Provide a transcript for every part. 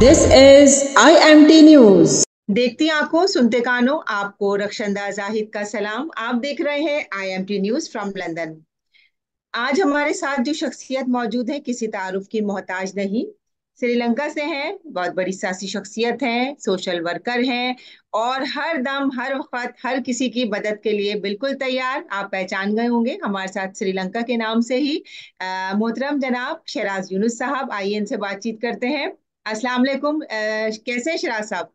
this is I M T news देखती आंखों सुनते कानों आपको रक्षंदा जाहिद का सलाम आप देख रहे हैं I M T news from London आज हमारे साथ जो शख्सियत मौजूद है किसी तारुफ की मोहताज नहीं श्रीलंका से हैं बहुत बड़ी सियासी शख्सियत हैं सोशल वर्कर हैं और हर दम हर वक्त हर किसी की मदद के लिए बिल्कुल तैयार आप पहचान गए होंगे हमारे साथ श्रीलंका के नाम से ही मोहतरम जनाब शहराज यूनुस साहब आइए इनसे बातचीत करते हैं अस्सलाम वालेकुम कैसे शराज साहब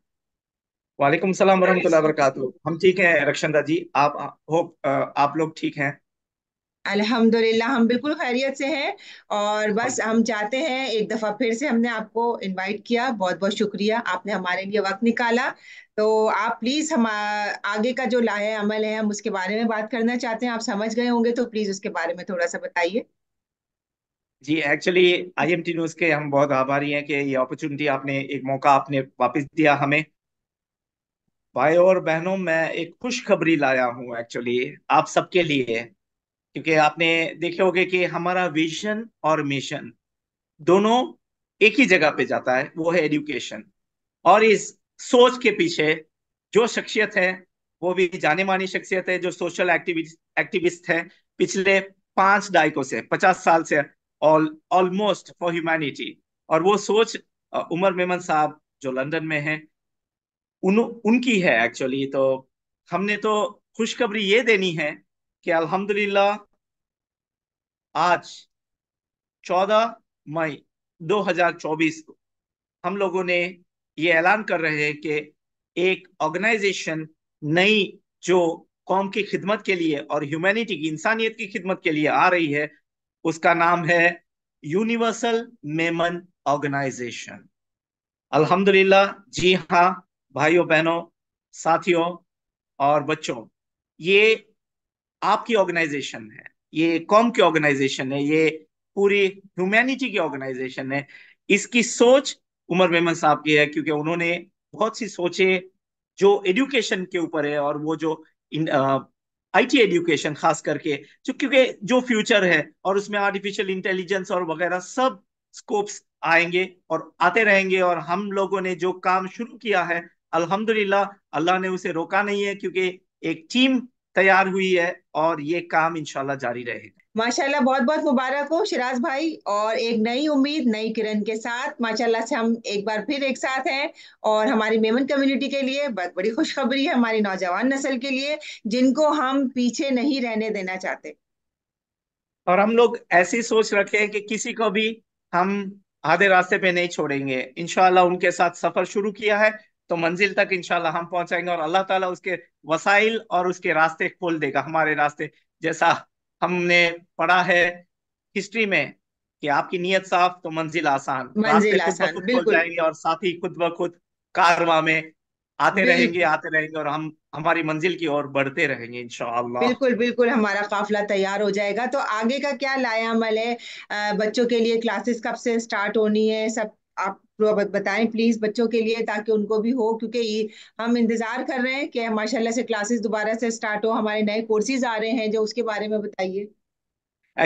वालेकुम सलाम वरहमतुल्लाह वरकातु हम ठीक हैं रक्षंदा जी आप होप आप लोग ठीक हैं अल्हम्दुलिल्लाह हम बिल्कुल खैरियत से हैं और बस हम चाहते हैं एक दफ़ा फिर से हमने आपको इनवाइट किया बहुत बहुत शुक्रिया आपने हमारे लिए वक्त निकाला तो आप प्लीज़ हम आगे का जो लाहे अमल है हम उसके बारे में बात करना चाहते हैं आप समझ गए होंगे तो प्लीज़ उसके बारे में थोड़ा सा बताइए जी एक्चुअली आईएमटी न्यूज के हम बहुत आभारी हैं कि ये अपॉर्चुनिटी आपने एक मौका आपने वापस दिया हमें भाई और बहनों मैं एक खुशखबरी लाया हूँ एक्चुअली आप सबके लिए क्योंकि आपने देखे होंगे कि हमारा विजन और मिशन दोनों एक ही जगह पे जाता है वो है एजुकेशन और इस सोच के पीछे जो शख्सियत है वो भी जाने मानी शख्सियत है जो सोशल एक्टिविस्ट एक्टिविस्ट है पिछले पांच दायकों से पचास साल से ऑलमोस्ट फॉर ह्यूमैनिटी और वो सोच उमर मेमन साहब जो लंदन में हैं उन उनकी है एक्चुअली तो हमने तो खुशखबरी ये देनी है कि अल्हम्दुलिल्लाह आज 14 मई 2024 को हम लोगों ने ये ऐलान कर रहे हैं कि एक ऑर्गेनाइजेशन नई जो कौम की खिदमत के लिए और ह्यूमैनिटी की इंसानियत की खिदमत के लिए आ रही है उसका नाम है यूनिवर्सल मेमन ऑर्गेनाइजेशन अल्हम्दुलिल्लाह जी हाँ भाइयों बहनों साथियों और बच्चों ये आपकी ऑर्गेनाइजेशन है ये कौम की ऑर्गेनाइजेशन है ये पूरी ह्यूमैनिटी की ऑर्गेनाइजेशन है इसकी सोच उमर मेमन साहब की है क्योंकि उन्होंने बहुत सी सोचे जो एजुकेशन के ऊपर है और वो जो इन, आ, आईटी एजुकेशन खास करके जो क्योंकि जो फ्यूचर है और उसमें आर्टिफिशियल इंटेलिजेंस और वगैरह सब स्कोप्स आएंगे और आते रहेंगे और हम लोगों ने जो काम शुरू किया है अल्हम्दुलिल्लाह अल्लाह ने उसे रोका नहीं है क्योंकि एक टीम तैयार हुई है और ये काम इंशाल्लाह जारी रहेगा माशाला बहुत बहुत मुबारक हो शिराज भाई और एक नई उम्मीद नई किरण के साथ माशाला से हम एक बार फिर एक साथ हैं और हमारी मेमन कम्युनिटी के लिए बहुत बड़ी खुशखबरी है हमारी नौजवान नस्ल के लिए जिनको हम पीछे नहीं रहने देना चाहते और हम लोग ऐसी सोच रखे हैं कि किसी को भी हम आधे रास्ते पे नहीं छोड़ेंगे इनशाला उनके साथ सफर शुरू किया है तो मंजिल तक इनशाला हम पहुंचाएंगे और अल्लाह ताला उसके वसाइल और उसके रास्ते खोल देगा हमारे रास्ते जैसा हमने पढ़ा है हिस्ट्री में कि आपकी नीयत साफ तो मंजिल आसान मंजिल आसान खुद बिल्कुल जाएंगे और साथ ही खुद ब खुद कारवा में आते रहेंगे आते रहेंगे और हम हमारी मंजिल की ओर बढ़ते रहेंगे इनशाला बिल्कुल बिल्कुल हमारा काफिला तैयार हो जाएगा तो आगे का क्या लाया अमल है बच्चों के लिए क्लासेस कब से स्टार्ट होनी है सब आप बताएं प्लीज बच्चों के लिए ताकि उनको भी हो क्योंकि हम इंतजार कर रहे हैं कि माशाल्लाह से क्लासेस दोबारा से स्टार्ट हो हमारे नए कोर्सेज आ रहे हैं जो उसके बारे में बताइए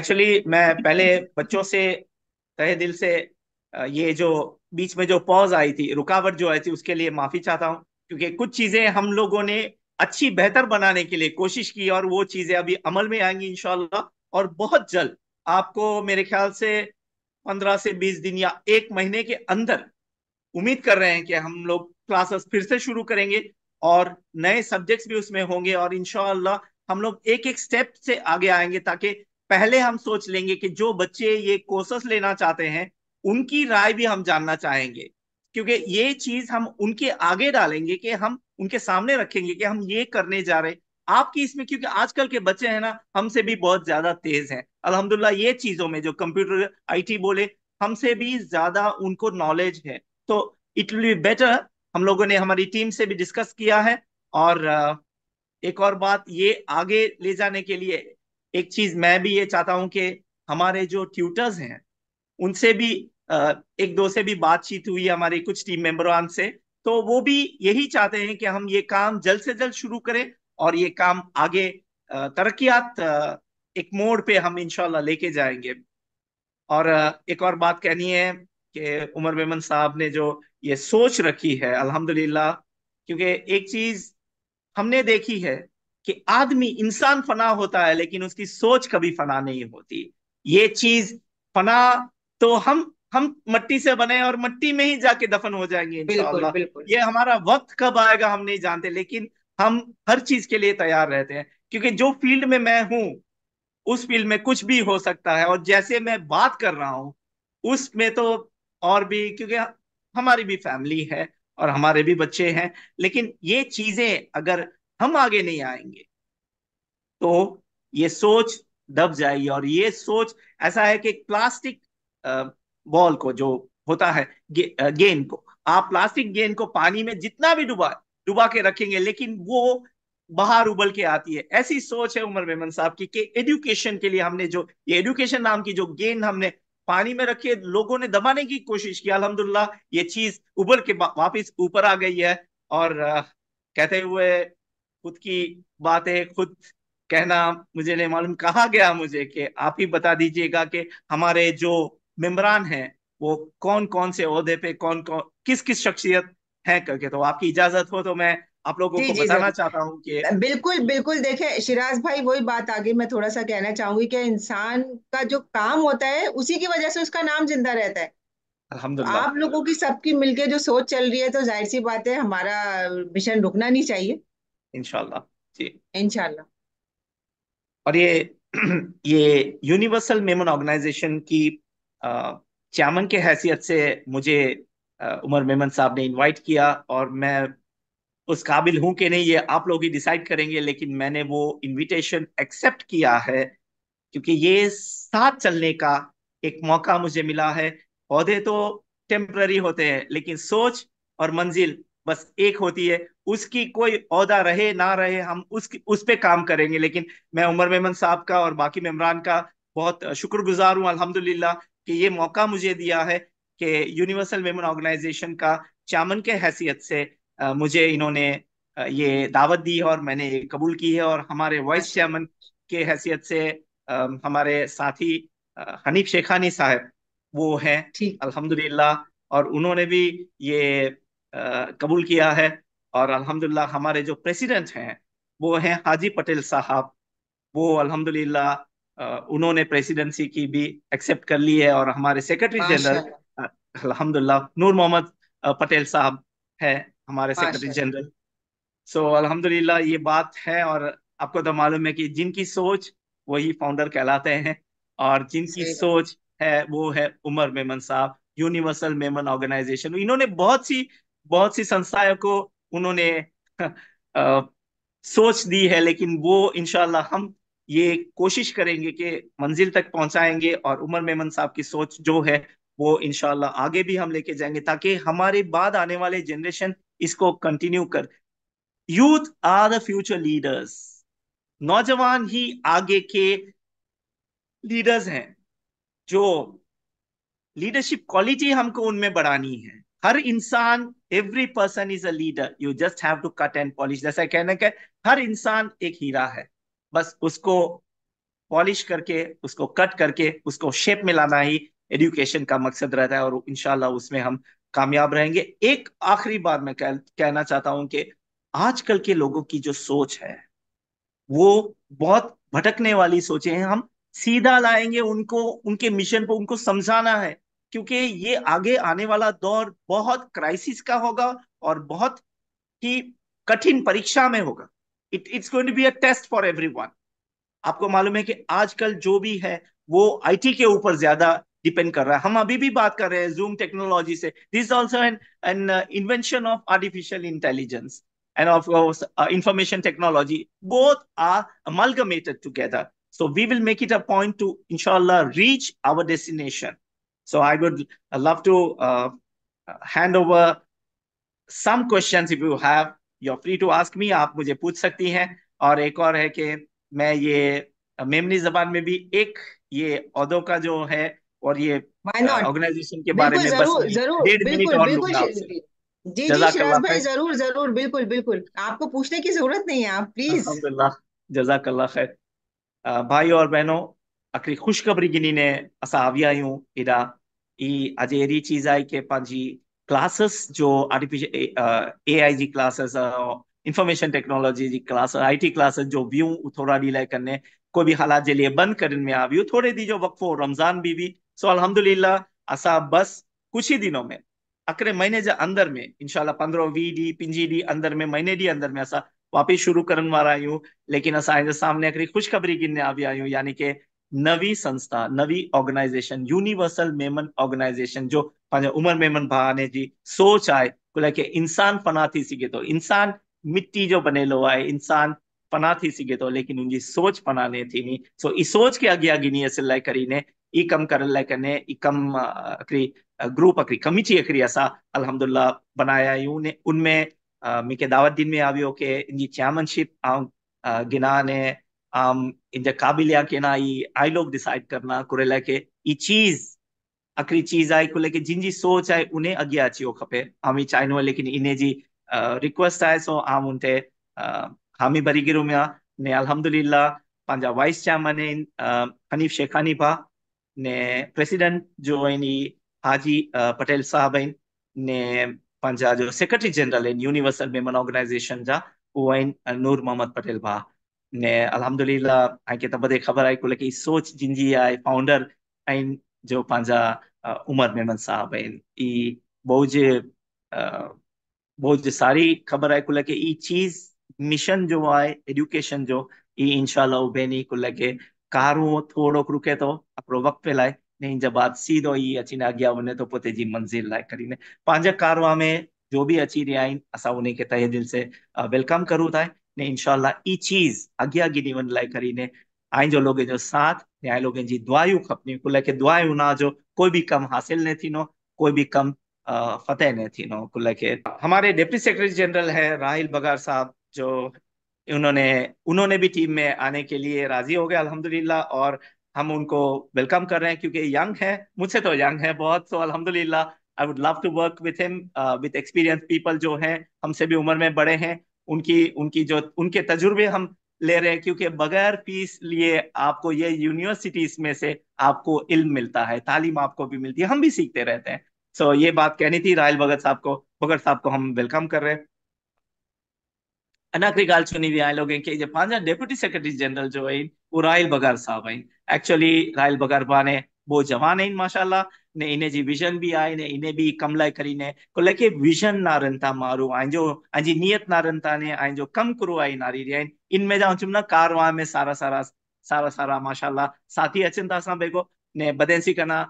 एक्चुअली मैं पहले बच्चों से तहे दिल से ये जो बीच में जो पॉज आई थी रुकावट जो आई थी उसके लिए माफी चाहता हूँ क्योंकि कुछ चीजें हम लोगों ने अच्छी बेहतर बनाने के लिए कोशिश की और वो चीजें अभी अमल में आएंगी इनशाला और बहुत जल्द आपको मेरे ख्याल से पंद्रह से बीस दिन या एक महीने के अंदर उम्मीद कर रहे हैं कि हम लोग क्लासेस फिर से शुरू करेंगे और नए सब्जेक्ट्स भी उसमें होंगे और इनशाला हम लोग एक एक स्टेप से आगे आएंगे ताकि पहले हम सोच लेंगे कि जो बच्चे ये कोर्सेस लेना चाहते हैं उनकी राय भी हम जानना चाहेंगे क्योंकि ये चीज हम उनके आगे डालेंगे कि हम उनके सामने रखेंगे कि हम ये करने जा रहे आपकी इसमें क्योंकि आजकल के बच्चे हैं ना हमसे भी बहुत ज्यादा तेज हैं अल्हम्दुलिल्लाह ये चीजों में जो कंप्यूटर आईटी बोले हमसे भी ज्यादा उनको नॉलेज है तो इट विल बी बेटर हम लोगों ने हमारी टीम से भी डिस्कस किया है और एक और बात ये आगे ले जाने के लिए एक चीज मैं भी ये चाहता हूँ कि हमारे जो ट्यूटर्स हैं उनसे भी एक दो से भी बातचीत हुई हमारे कुछ टीम मेंबरान से तो वो भी यही चाहते हैं कि हम ये काम जल्द से जल्द शुरू करें और ये काम आगे तरक्यात एक मोड़ पे हम इनशाला लेके जाएंगे और एक और बात कहनी है कि उमर मेमन साहब ने जो ये सोच रखी है अल्हम्दुलिल्लाह क्योंकि एक चीज हमने देखी है कि आदमी इंसान फना होता है लेकिन उसकी सोच कभी फना नहीं होती ये चीज फना तो हम हम मट्टी से बने और मट्टी में ही जाके दफन हो जाएंगे इंशाल्लाह ये हमारा वक्त कब आएगा हम नहीं जानते लेकिन हम हर चीज के लिए तैयार रहते हैं क्योंकि जो फील्ड में मैं हूं उस फील्ड में कुछ भी हो सकता है और जैसे मैं बात कर रहा हूं उसमें तो और भी क्योंकि हमारी भी फैमिली है और हमारे भी बच्चे हैं लेकिन ये चीजें अगर हम आगे नहीं आएंगे तो ये सोच दब जाएगी और ये सोच ऐसा है कि प्लास्टिक बॉल को जो होता है गे, गेंद को आप प्लास्टिक गेंद को पानी में जितना भी डुबाए डुबा के रखेंगे लेकिन वो बाहर उबल के आती है ऐसी सोच है उमर मेमन साहब की कि एडुकेशन के लिए हमने जो ये एडुकेशन नाम की जो गेंद हमने पानी में रखी लोगों ने दबाने की कोशिश की अलहमदुल्ला ये चीज उबल के वापिस ऊपर आ गई है और आ, कहते हुए खुद की बातें खुद कहना मुझे नहीं मालूम कहा गया मुझे कि आप ही बता दीजिएगा कि हमारे जो मेम्बरान हैं वो कौन कौन से अहदे पे कौन कौन किस किस शख्सियत है करके तो आपकी इजाजत हो तो मैं आप लोगों जी को जी बताना चाहता हूँ कि बिल्कुल बिल्कुल देखे शिराज भाई वही बात आगे मैं थोड़ा सा कहना चाहूंगी कि इंसान का जो काम होता है उसी की वजह से उसका नाम जिंदा रहता है आप लोगों की सबकी मिलके जो सोच चल रही है तो जाहिर सी बात है हमारा मिशन रुकना नहीं चाहिए इनशाला जी इनशाला और ये ये यूनिवर्सल मेमन ऑर्गेनाइजेशन की चेयरमैन के हैसियत से मुझे उमर मेमन साहब ने इनवाइट किया और मैं उस काबिल हूं कि नहीं ये आप लोग ही डिसाइड करेंगे लेकिन मैंने वो इनविटेशन एक्सेप्ट किया है क्योंकि ये साथ चलने का एक मौका मुझे मिला है पौधे तो टेम्प्ररी होते हैं लेकिन सोच और मंजिल बस एक होती है उसकी कोई अहदा रहे ना रहे हम उस उस पर काम करेंगे लेकिन मैं उमर मेमन साहब का और बाकी मेमरान का बहुत शुक्रगुजार हूँ अल्हम्दुलिल्लाह कि ये मौका मुझे दिया है कि यूनिवर्सल वेमन ऑर्गेनाइजेशन का चामन के हैसियत से मुझे इन्होंने ये दावत दी है और मैंने ये कबूल की है और हमारे वाइस चेयरमैन के हैसियत से हमारे साथी हनीफ शेखानी साहब वो हैं अल्हम्दुलिल्लाह और उन्होंने भी ये कबूल किया है और अल्हम्दुलिल्लाह हमारे जो प्रेसिडेंट हैं वो हैं हाजी पटेल साहब वो अल्हम्दुलिल्लाह उन्होंने प्रेसिडेंसी की भी एक्सेप्ट कर ली है और हमारे सेक्रेटरी जनरल अल्हम्दुलिल्लाह नूर मोहम्मद पटेल साहब है हमारे सेक्रेटरी जनरल सो अल्हम्दुलिल्लाह ये बात है और आपको तो मालूम है कि जिनकी सोच वही फाउंडर कहलाते हैं और जिनकी सोच है वो है उमर मेमन साहब यूनिवर्सल मेमन ऑर्गेनाइजेशन इन्होंने बहुत सी बहुत सी संस्थाओं को उन्होंने आ, सोच दी है लेकिन वो इनशाला हम ये कोशिश करेंगे कि मंजिल तक पहुंचाएंगे और उमर मेमन साहब की सोच जो है वो इनशाला आगे भी हम लेके जाएंगे ताकि हमारे बाद आने वाले जनरेशन इसको कंटिन्यू कर youth are the future leaders नौजवान ही आगे के लीडर्स हैं जो लीडरशिप क्वालिटी हमको उनमें बढ़ानी है हर इंसान every person is a leader you just have to cut and polish जैसा कहना क्या हर इंसान एक हीरा है बस उसको पॉलिश करके उसको कट करके उसको शेप में लाना ही एजुकेशन का मकसद रहता है और इनशाला उसमें हम कामयाब रहेंगे एक आखिरी बात मैं कह, कहना चाहता हूं कि आजकल के लोगों की जो सोच है वो बहुत भटकने वाली सोचे हैं हम सीधा लाएंगे उनको उनके मिशन को उनको समझाना है क्योंकि ये आगे आने वाला दौर बहुत क्राइसिस का होगा और बहुत ही कठिन परीक्षा में होगा it it's going to be a test for everyone आपको मालूम है कि आजकल जो भी है वो आईटी के ऊपर ज्यादा डिपेंड कर रहा है हम अभी भी बात कर रहे हैं जूम टेक्नोलॉजी से this also an an invention of artificial intelligence and of course information technology both are amalgamated together so we will make it a point to इंशाला reach our destination so I would love to hand over some question if you have your free to ask me आप मुझे पूछ सकती हैं और एक और है कि मैं ये मेमनी जबान में भी एक ये औदों का जो है और ये ऑर्गेनाइजेशन uh, के बारे में बस डेढ़ मिनट और बिल्कुल जी जी शिराज भाई जरूर जरूर बिल्कुल बिल्कुल आपको पूछने की जरूरत नहीं है आप प्लीज अल्हम्दुलिल्लाह जजाक अल्लाह खैर भाई और बहनों अखरी खुशखबरी गिनी गिनीने असां आविया हूं इदा ई आज एरी चीज आई के पांजी क्लासेस जो आर्टिफिशियल एआई जी क्लासेस इंफॉर्मेशन टेक्नोलॉजी जी क्लास आईटी क्लासेस जो व्यू थोड़ा डी लाइक करने कोई भी हालात के लिए बंद करने में आवियो थोड़े दी जो वक्फो रमजान भी भी सो अलहमदुल्ला असा बस कुछ ही दिनों में अकड़े महीने के अंदर में इनशाला पंद्रह वी डी पिंजी डी अंदर में महीने डी अंदर में असा वापिस शुरू करा वारा लेकिन असां सामने ख़ुशख़बरी गिनने आ आयु यानी कि नवी संस्था नवी ऑर्गेनाइजेशन यूनिवर्सल मेमन ऑर्गेनाइजेशन जो उमर मेमन भाने जी सोच आए कुल इंसान फना थी सके तो इंसान मिट्टी जो बने लो आए इंसान फना थी सके तो लेकिन उनकी सोच फना थी नहीं सो ई सोच के अॻियां गिनी असल करी ने ikam karallakane ikam uh, uh, akri group अकरी कमीची अकरी असा अलहमदुल्ला बनाया यूं उनमें मिके दावत दिन में आवियो के इनजी चैमनशिप आम गिनाने आम इंजे काबिलिया के ना ई आई लोग डिसाइड करना कुरेला के ई चीज अकरी चीज आई कुले के जिन जी सोच आई उन्हें अगे अचियो खपे आमी चाइनो लेकिन इन्हें जी रिक्वेस्ट आए सो आम उनते हामी बरीगिरु में ने अलहमदुल्ला पंजा वाइस चैमन हनीफ शेखानी पा प्रेसिडेंट जो आहिनि हाजी पटेल साहिब आहिनि ने पंहिंजा सेक्रेटरी नूर मोहम्मद पटेल भा ने अलाह ऐं कंहिं त ॿधे ख़बर आहे सोच जिनि जी आहे फाउंडर आहिनि जो पंहिंजा उमर मेमन साहिब आहिनि ई बहुज बोज सारी ख़बर आहे कुल खे ई चीज़ मिशन जो आहे एडुकेशन जो ई इनशा उबेनी कुल खे કારું થોડોક રૂકે તો આપણો વખત ફેલાય નહીં બાદ સીધો ઈ અચીને આગ્યા વને તો પોતે જી મંજિલ લાય કરીને પાંજે કારવા મે जो भी अची रहा है असा उन्हें के तहे दिल से वेलकम करूँ था ने इनशाला ई चीज अगिया गिनीवन लाइ करी ने आई जो लोग जो साथ ने आई लोग जी दुआयूं खपनी कुल के दुआयूं ना जो कोई भी कम हासिल नहीं थी नो कोई भी कम फतेह नहीं थी नो कुल के हमारे डिप्टी सेक्रेटरी जनरल है राहिल बगार साहब जो उन्होंने उन्होंने भी टीम में आने के लिए राजी हो गए अल्हम्दुलिल्लाह और हम उनको वेलकम कर रहे हैं क्योंकि यंग है मुझसे तो यंग है बहुत सो अल्हम्दुलिल्लाह I would love to work with him with experience people जो हैं हमसे भी उम्र में बड़े हैं उनकी उनकी जो उनके तजुर्बे हम ले रहे हैं क्योंकि बगैर फीस लिए आपको ये यूनिवर्सिटीज में से आपको इल्म मिलता है तालीम आपको भी मिलती है हम भी सीखते रहते हैं सो so, ये बात कहनी थी रायल भगत साहब को भगत साहब को हम वेलकम कर रहे हैं अञा हिकिड़ी ॻाल्हि चुनी विया आहिनि बगार साहिब आहिनि एक्चुली माशा ने कम लाइ इन में साथी अचनि था असांसी कंदा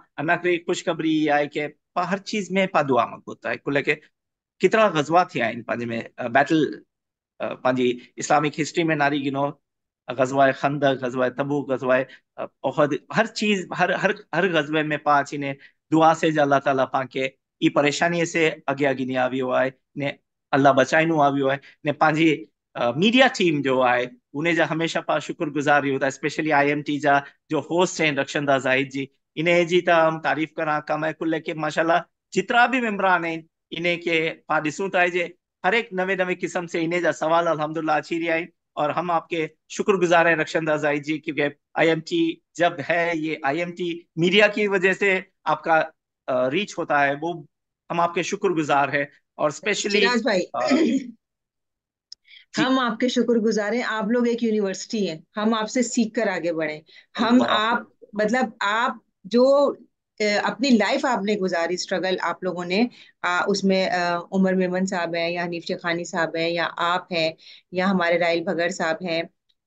ख़ुश ख़बरी इहा आहे की हर चीज़ में कुल खे केतिरा गज़वा थिया आहिनि पंहिंजे में बैटल पंहिंजी इस्लामिक हिस्ट्री में नारी ॻिनो गज़वा आहे ख़ंद गज़व तबू गज़वाए हर चीज़ हर हर हर गज़बे में पा अची ने दुआसे जे अलाह ताला سے ई परेशानीअ से अॻियां गॾी आयो आहे अलाह बचाइणो आयो आहे ने पंहिंजी मीडिआ टीम जो आहे उन जा हमेशह तव्हां शुक्रगुज़ार आहियूं था स्पेशली आई एम टी जा जो होस्ट आहिनि रक्षंदास ज़ाहिद जी इन जी तारीफ़ करां कम ऐं कुल के माशाल जेतिरा बि मेम्बरान आहिनि इन खे पाण ॾिसूं था जे हर एक नवे नवे किस्म से इन्हें जा सवाल अलहमदुल्ला अच्छी रही और हम आपके शुक्रगुजार हैं रक्षन दास आई जी क्योंकि आईएमटी जब है ये आईएमटी मीडिया की वजह से आपका रीच होता है वो हम आपके शुक्रगुजार हैं और स्पेशली भाई हम आपके शुक्रगुजार हैं आप लोग एक यूनिवर्सिटी है हम आपसे सीख कर आगे बढ़े हम आप मतलब आप जो अपनी लाइफ आपने गुजारी स्ट्रगल आप लोगों ने आ, उसमें आ, उमर मेमन साहब है या हनीफ शेखानी साहब है या आप हैं या हमारे राइल भगर साहब हैं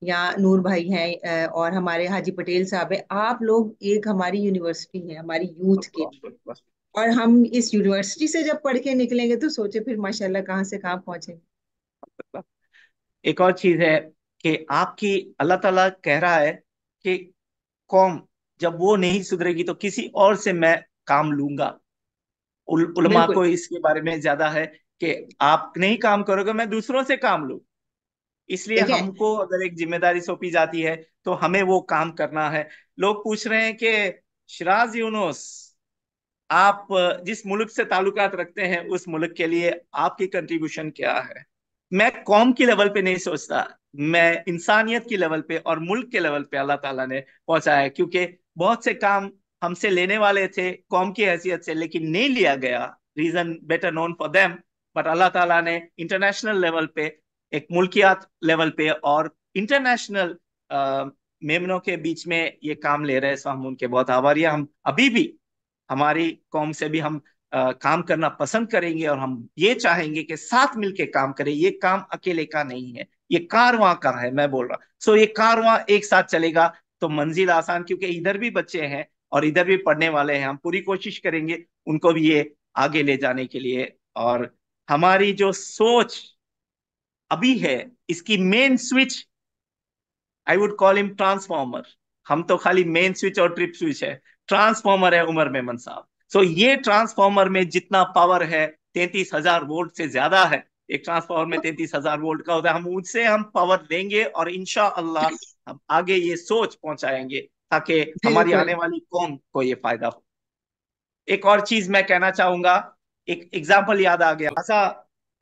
या नूर भाई हैं और हमारे हाजी पटेल साहब हैं आप लोग एक हमारी यूनिवर्सिटी है हमारी यूथ के और हम इस यूनिवर्सिटी से जब पढ़ के निकलेंगे तो सोचे फिर माशाल्लाह कहाँ से कहाँ पहुंचेंगे एक और चीज है कि आपकी अल्लाह ताला कह रहा है कि कौम जब वो नहीं सुधरेगी तो किसी और से मैं काम लूंगा उल, उलमा को इसके बारे में ज्यादा है कि आप नहीं काम करोगे मैं दूसरों से काम लू इसलिए हमको अगर एक जिम्मेदारी सौंपी जाती है तो हमें वो काम करना है लोग पूछ रहे हैं कि शराज यूनुस आप जिस मुल्क से ताल्लुकात रखते हैं उस मुल्क के लिए आपकी कंट्रीब्यूशन क्या है मैं कौम की लेवल पे नहीं सोचता मैं इंसानियत की लेवल पे और मुल्क के लेवल पे अल्लाह ताला ने पहुंचाया है क्योंकि बहुत से काम हमसे लेने वाले थे कौम की हैसियत से लेकिन नहीं लिया गया reason better known for them but अल्लाह ताला ने इंटरनेशनल लेवल पे एक मुल्कियात लेवल पे और इंटरनेशनल मेमनों के बीच में ये काम ले रहे हैं हम उनके बहुत आभारी हम अभी भी हमारी कौम से भी हम आ, काम करना पसंद करेंगे और हम ये चाहेंगे कि साथ मिलके काम करें ये काम अकेले का नहीं है ये कारवां का है मैं बोल रहा सो ये कारवां एक साथ चलेगा तो मंजिल आसान क्योंकि इधर भी बच्चे हैं और इधर भी पढ़ने वाले हैं हम पूरी कोशिश करेंगे उनको भी ये आगे ले जाने के लिए और हमारी जो सोच अभी है इसकी main switch I would call him transformer हम तो खाली मेन स्विच और ट्रिप स्विच है ट्रांसफॉर्मर है उमर मेमन साहब सो so, ये ट्रांसफॉर्मर में जितना पावर है तैतीस हजार वोल्ट से ज्यादा है एक ट्रांसफॉर्मर में तैतीस हजार वोल्ट का होता है हम उससे हम पावर लेंगे और इनशा अल्लाह हम आगे ये सोच पहुंचाएंगे ताकि हमारी आने वाली कौम को ये फायदा हो एक और चीज मैं कहना चाहूंगा एक एग्जाम्पल याद आ गया ऐसा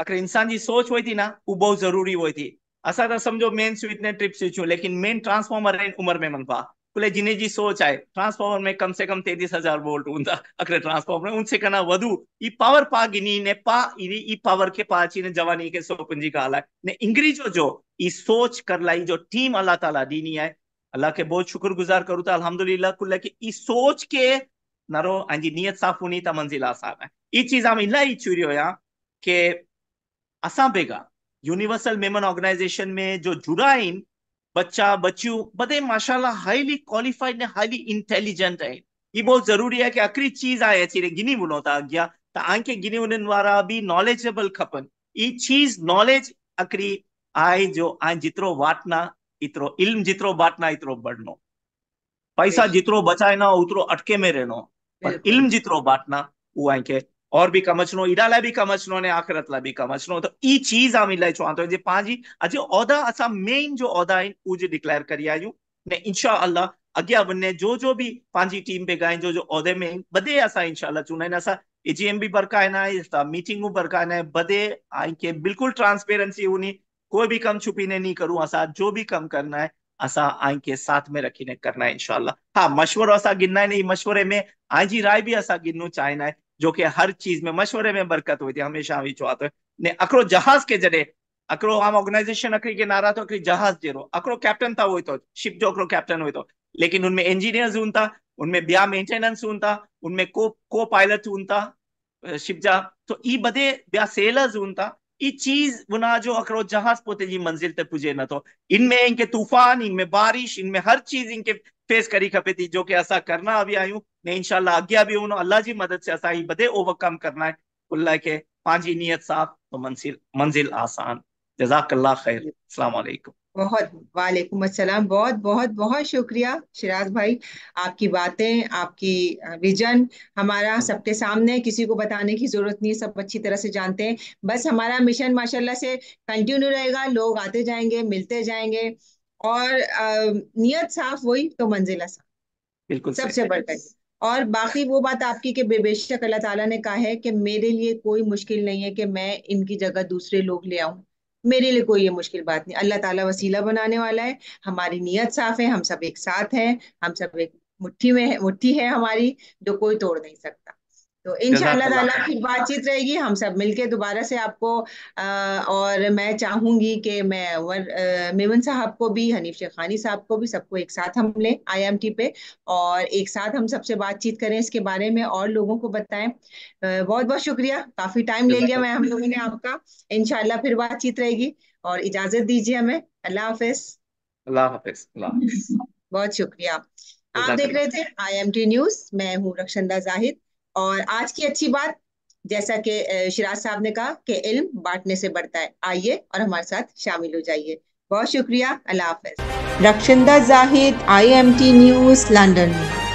अगर इंसान जी सोच हुई थी ना वो बहुत जरूरी हुई थी ऐसा था तो समझो मेन स्वीट ने ट्रिप स्विच लेकिन मेन ट्रांसफॉर्मर है उम्र में मनफा बोले जिन्हें जी सोच आए ट्रान्सफॉर्मर में कम से कम तेतीस हज़ार वोल्ट हूंदा अखिले ट्रान्सफॉर्मर में उनसे कहना वधु ये पावर पा गिनी ने पा इनी ई पावर के पा अची ने जवानी के सोपन का आला ने इंग्रीजो जो ये सोच कर लाई जो टीम अल्लाह ताला ॾिनी आहे अल्लाह के बहुत शुक्र गुजार करूं था तो अल्हम्दुलिल्लाह कुल की ये सोच के नरो अंजी हाँ नियत साफ़ होनी त तो मंज़िल आसान है ये चीज़ हम इलाही चूरी हुया के असां बेगा यूनिवर्सल मेमन ऑर्गेनाइजेशन में जो जुड़ा आहिनि बच्चा बच्चू बदे माशाल्लाह हाईली क्वालिफाइड ने हाईली इंटेलिजेंट है ये बहुत जरूरी है कि आखिरी चीज आए अच्छी गिनी बुनो था अॻियां तो आंखें गिनी उन्हनि वारा नॉलेजेबल खपन ये चीज नॉलेज आखिरी आए जो आए जितरो वाटना इतरो इल्म जितरो बांटना इतरो बढ़नो पैसा जितरो ना उतरो अटके में रहनो पर इल्म जितरो बांटना वो आंखें और भी इडा બી કમચનો ઈડાલા ने કમચનો ला भी બી કમચનો તો ઈ ચીજ આમ ઇલાય છો આંતો જે પાંજી આજે ओदा अस मेन जो ओदा इन उज डिक्लेअर કરી આયુ ने इंशा अल्लाह अगे बने जो जो भी पंहिंजी टीम पे गाय जो जो ओदे में बदे असां इनशाला चवंदा आहिनि असां एजीएम भी बरका ना बि बरकाइना आहे मीटिंगूं बरकाइना आहे बदे आई के बिल्कुल ट्रांसपेरेंसी उनी कोई भी कम छुपी ने नहीं करूं असा जो भी कम करना है असा आई के साथ में रखी ने करना है इनशाला हाँ मशवरो असा गिनना है नहीं मशवरे में आई जी राय भी असा गिनू चाहना है जो कि हर चीज में मशवरे में बरकत हुई थी हमेशा हमी चुआतो ने अकरो जहाज के जडे अकरो आम ऑर्गेनाइजेशन अकरी के नारा तो अकरी जहाज जेरो अकरो कैप्टन था वो तो शिप जो अकरो कैप्टन हुई तो लेकिन उनमें इंजीनियर उन था उनमें ब्या मेंटेनेंस हूं था उनमें को को पायलट हूं था शिप जा तो ई बदे ब्या सेलर्स उन था ई चीज बुना जो अकरो जहाज पोते जी मंजिल तक पुजे न तो इनमें इनके तूफान इनमें बारिश इनमें हर चीज इनके फेस करी खपे थी जो कि ऐसा करना अभी आयु ने इंशाल्लाह अॻियां भी उन अल्लाह जी मदद से असाई बदे ओवरकम करना है अल्लाह के पांची नियत साफ़ तो मंजिल मंजिल आसान जजाकल्ला खैर अस्सलाम वालेकुम बहुत वालेकुम अस्सलाम बहुत बहुत बहुत शुक्रिया शिराज भाई आपकी बातें आपकी विजन हमारा सबके सामने किसी को बताने की ज़रूरत नहीं सब अच्छी तरह से जानते हैं बस हमारा मिशन माशाल्लाह से कंटिन्यू रहेगा लोग आते जाएंगे मिलते जाएंगे और नियत साफ वही तो मंजिल आसान बिल्कुल सबसे बढ़कर और बाकी वो बात आपकी कि बेबेशक अल्लाह ताला ने कहा है कि मेरे लिए कोई मुश्किल नहीं है कि मैं इनकी जगह दूसरे लोग ले आऊं मेरे लिए कोई ये मुश्किल बात नहीं अल्लाह ताला वसीला बनाने वाला है हमारी नीयत साफ है हम सब एक साथ हैं हम सब एक मुट्ठी में है मुट्ठी है हमारी जो कोई तोड़ नहीं सकता तो इनशाला फिर बातचीत रहेगी हम सब मिलके दोबारा से आपको आ, और मैं चाहूंगी कि मैं वर साहब को भी हनीफ शेख खानी साहब को भी सबको एक साथ हम लें आईएमटी पे और एक साथ हम सबसे बातचीत करें इसके बारे में और लोगों को बताएं बहुत बहुत शुक्रिया काफी टाइम ले लिया मैं हम लोगों ने आपका इनशाला फिर बातचीत रहेगी और इजाजत दीजिए हमें अल्लाह हाफिज अल्लाह हाफिज बहुत शुक्रिया आप देख रहे थे आई एम टी न्यूज मैं हूँ रक्षंदा जाहिद और आज की अच्छी बात जैसा कि शिराज साहब ने कहा कि इल्म बांटने से बढ़ता है आइए और हमारे साथ शामिल हो जाइए बहुत शुक्रिया अल्लाह हाफिज Rakhshinda Zahid T news London